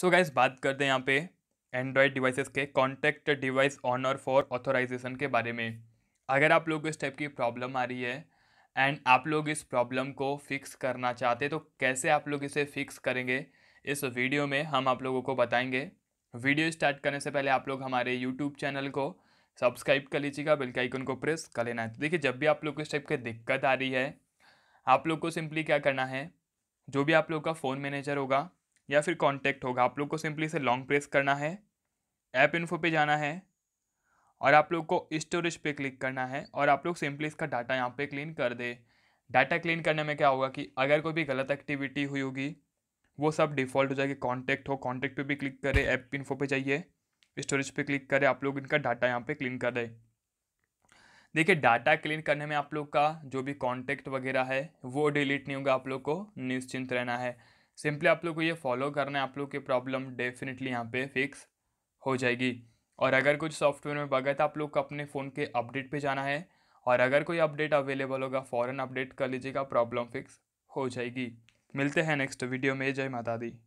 सो so guys बात करते हैं यहाँ पे एंड्रॉयड डिवाइसेस के contact device owner for authorization के बारे में अगर आप लोग इस टाइप की प्रॉब्लम आ रही है एंड आप लोग इस प्रॉब्लम को फिक्स करना चाहते तो कैसे आप लोग इसे फिक्स करेंगे इस वीडियो में हम आप लोगों को बताएंगे वीडियो स्टार्ट करने से पहले आप लोग हमारे यूट्यूब चैनल को सब्सक्राइब कर लीजिएगा बिल आइकन को प्रेस कर लेना है तो देखिए जब भी आप लोग को इस टाइप की दिक्कत आ रही है आप लोग को सिंपली क्या करना है जो भी आप लोग का फ़ोन मैनेजर होगा या फिर कॉन्टैक्ट होगा आप लोग को सिंपली से लॉन्ग प्रेस करना है ऐप इन्फो पे जाना है और आप लोग को स्टोरेज पे क्लिक करना है और आप लोग सिंपली इसका डाटा यहाँ पे क्लीन कर दे डाटा क्लीन करने में क्या होगा कि अगर कोई भी गलत एक्टिविटी हुई होगी वो सब डिफ़ॉल्ट हो जाएगी कॉन्टैक्ट हो कॉन्टैक्ट पे भी क्लिक करें ऐप इन्फो पे जाइए स्टोरेज पे क्लिक करें आप लोग इनका डाटा यहाँ पे क्लीन कर दें देखिए डाटा क्लीन करने में आप लोग का जो भी कॉन्टैक्ट वगैरह है वो डिलीट नहीं होगा आप लोग को निश्चिंत रहना है सिंपली आप लोग को ये फॉलो करना है आप लोग की प्रॉब्लम डेफिनेटली यहाँ पे फिक्स हो जाएगी और अगर कुछ सॉफ्टवेयर में बग है तो आप लोग को अपने फ़ोन के अपडेट पे जाना है और अगर कोई अपडेट अवेलेबल होगा फ़ौरन अपडेट कर लीजिएगा प्रॉब्लम फिक्स हो जाएगी मिलते हैं नेक्स्ट वीडियो में जय माता दी